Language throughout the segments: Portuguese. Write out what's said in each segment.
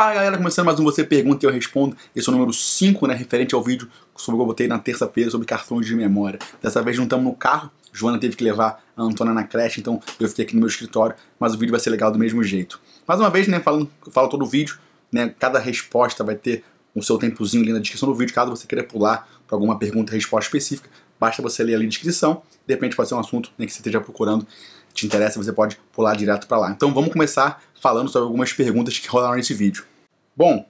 Fala galera, começando mais um Você Pergunta e Eu Respondo. Esse é o número 5, né, referente ao vídeo sobre o que eu botei na terça-feira sobre cartões de memória. Dessa vez não estamos no carro, Joana teve que levar a Antônia na creche, então eu fiquei aqui no meu escritório, mas o vídeo vai ser legal do mesmo jeito. Mais uma vez, né, falando, falo todo o vídeo, né, cada resposta vai ter o seu tempozinho ali na descrição do vídeo, caso você queira pular para alguma pergunta e resposta específica, basta você ler ali na descrição, de repente pode ser um assunto né, que você esteja procurando, te interessa, você pode pular direto para lá. Então vamos começar falando sobre algumas perguntas que rolaram nesse vídeo. Bom,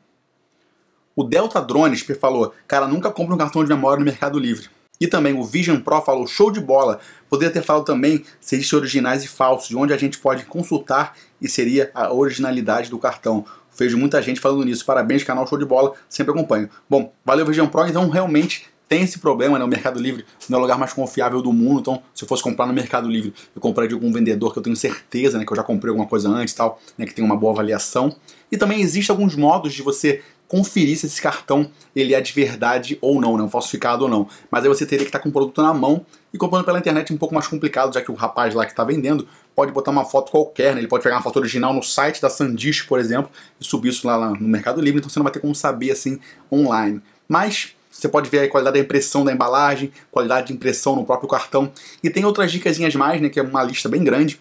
o Delta Drones falou, cara, nunca compra um cartão de memória no Mercado Livre. E também o Vision Pro falou, show de bola. Poderia ter falado também se existem originais e falsos, de onde a gente pode consultar e seria a originalidade do cartão. Vejo muita gente falando nisso. Parabéns, canal Show de Bola, sempre acompanho. Bom, valeu Vision Pro, então realmente tem esse problema, né? O Mercado Livre não é o lugar mais confiável do mundo, então se eu fosse comprar no Mercado Livre, eu compraria de algum vendedor que eu tenho certeza, né? Que eu já comprei alguma coisa antes tal, né? Que tem uma boa avaliação. E também existem alguns modos de você conferir se esse cartão ele é de verdade ou não, né? Um falsificado ou não. Mas aí você teria que estar tá com o produto na mão e comprando pela internet é um pouco mais complicado, já que o rapaz lá que está vendendo pode botar uma foto qualquer, né? Ele pode pegar uma foto original no site da Sandisk, por exemplo, e subir isso lá, lá no Mercado Livre, então você não vai ter como saber assim online. Mas você pode ver a qualidade da impressão da embalagem, qualidade de impressão no próprio cartão. E tem outras dicasinhas mais, né, que é uma lista bem grande.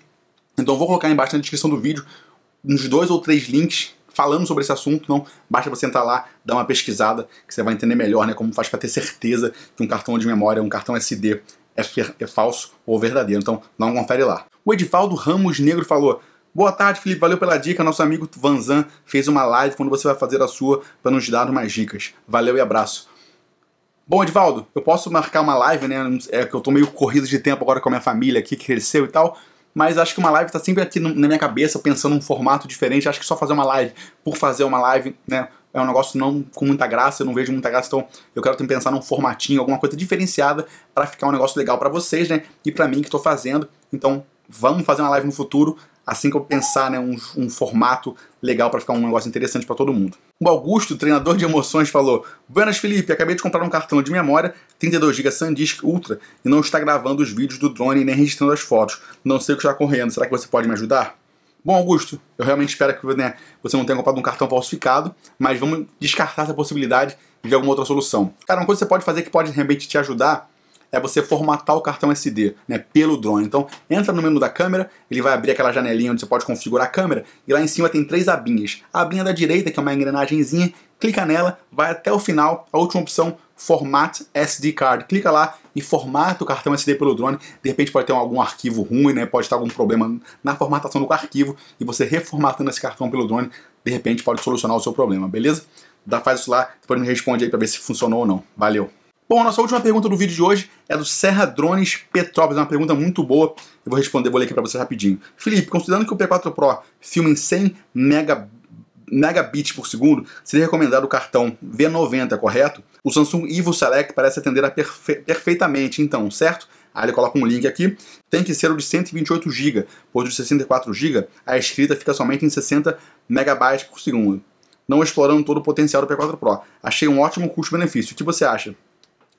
Então vou colocar embaixo na descrição do vídeo uns dois ou três links falando sobre esse assunto, não basta você entrar lá, dar uma pesquisada, que você vai entender melhor, né, como faz para ter certeza que um cartão de memória, um cartão SD é, é falso ou verdadeiro. Então, não confere lá. O Edivaldo Ramos Negro falou: Boa tarde, Felipe. Valeu pela dica. Nosso amigo Vanzan fez uma live quando você vai fazer a sua para nos dar umas dicas. Valeu e abraço. Bom, Edvaldo, eu posso marcar uma live, né? É que eu tô meio corrido de tempo agora com a minha família aqui que cresceu e tal. Mas acho que uma live tá sempre aqui na minha cabeça, pensando um formato diferente. Acho que só fazer uma live por fazer uma live, né? É um negócio não com muita graça, eu não vejo muita graça, então eu quero pensar num formatinho, alguma coisa diferenciada para ficar um negócio legal para vocês, né? E para mim que tô fazendo. Então, vamos fazer uma live no futuro assim que eu pensar né, um, um formato legal para ficar um negócio interessante para todo mundo. O Augusto, treinador de emoções, falou: Buenas, Felipe, acabei de comprar um cartão de memória 32GB SanDisk Ultra e não está gravando os vídeos do drone nem registrando as fotos. Não sei o que está correndo, será que você pode me ajudar? Bom, Augusto, eu realmente espero que né, você não tenha comprado um cartão falsificado, mas vamos descartar essa possibilidade de alguma outra solução. Cara, uma coisa que você pode fazer que pode realmente te ajudar é você formatar o cartão SD né, pelo drone. Então, entra no menu da câmera, ele vai abrir aquela janelinha onde você pode configurar a câmera, e lá em cima tem três abinhas. A abinha da direita, que é uma engrenagemzinha, clica nela, vai até o final, a última opção, Format SD Card. Clica lá e formata o cartão SD pelo drone. De repente pode ter algum arquivo ruim, né? pode estar algum problema na formatação do arquivo, e você reformatando esse cartão pelo drone, de repente pode solucionar o seu problema, beleza? Dá, faz isso lá, depois me responde aí para ver se funcionou ou não. Valeu! Bom, nossa última pergunta do vídeo de hoje é do Serra Drones Petrópolis. É uma pergunta muito boa. Eu vou responder, vou ler aqui para você rapidinho. Felipe, considerando que o P4 Pro filma em 100 mega, megabits por segundo, seria recomendado o cartão V90, correto? O Samsung Evo Select parece atender a perfe perfeitamente, então, certo? Aí ah, ele coloca um link aqui. Tem que ser o de 128 GB, pois o de 64 GB a escrita fica somente em 60 megabytes por segundo. Não explorando todo o potencial do P4 Pro. Achei um ótimo custo-benefício. O que você acha?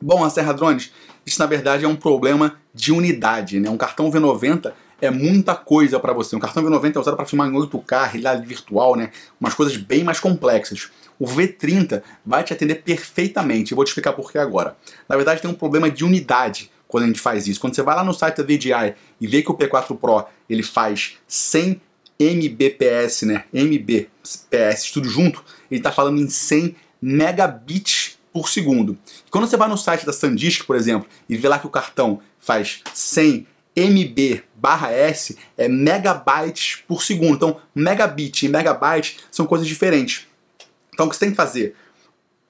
Bom, a Serra Drones, isso na verdade é um problema de unidade, né? Um cartão V90 é muita coisa para você. Um cartão V90 é usado para filmar em 8K, realidade virtual, né? Umas coisas bem mais complexas. O V30 vai te atender perfeitamente. Eu vou te explicar por que agora. Na verdade, tem um problema de unidade quando a gente faz isso. Quando você vai lá no site da VGI e vê que o P4 Pro ele faz 100 Mbps, né? MBps tudo junto, ele está falando em 100 megabits por segundo. Quando você vai no site da Sandisk, por exemplo, e vê lá que o cartão faz 100 MB barra S, é megabytes por segundo. Então, megabit e megabyte são coisas diferentes. Então, o que você tem que fazer?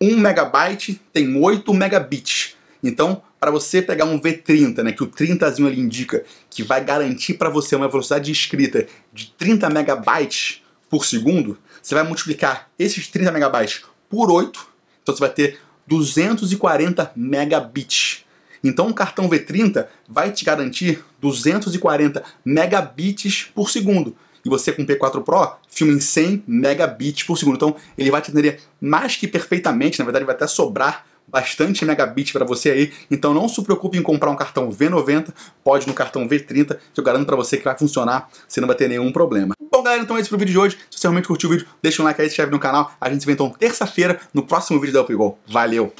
Um megabyte tem 8 megabits. Então, para você pegar um V30, né, que o 30zinho ele indica que vai garantir para você uma velocidade de escrita de 30 megabytes por segundo, você vai multiplicar esses 30 megabytes por 8, então você vai ter 240 megabits. Então um cartão V30 vai te garantir 240 megabits por segundo. E você com o P4 Pro filma em 100 megabits por segundo. Então ele vai te atender mais que perfeitamente, na verdade vai até sobrar bastante megabits para você aí. Então não se preocupe em comprar um cartão V90, pode no cartão V30, que eu garanto para você que vai funcionar, você não vai ter nenhum problema galera, então é isso pro vídeo de hoje. Se você realmente curtiu o vídeo, deixa um like aí, se inscreve no canal. A gente se vê então terça-feira no próximo vídeo da Upgol. Valeu!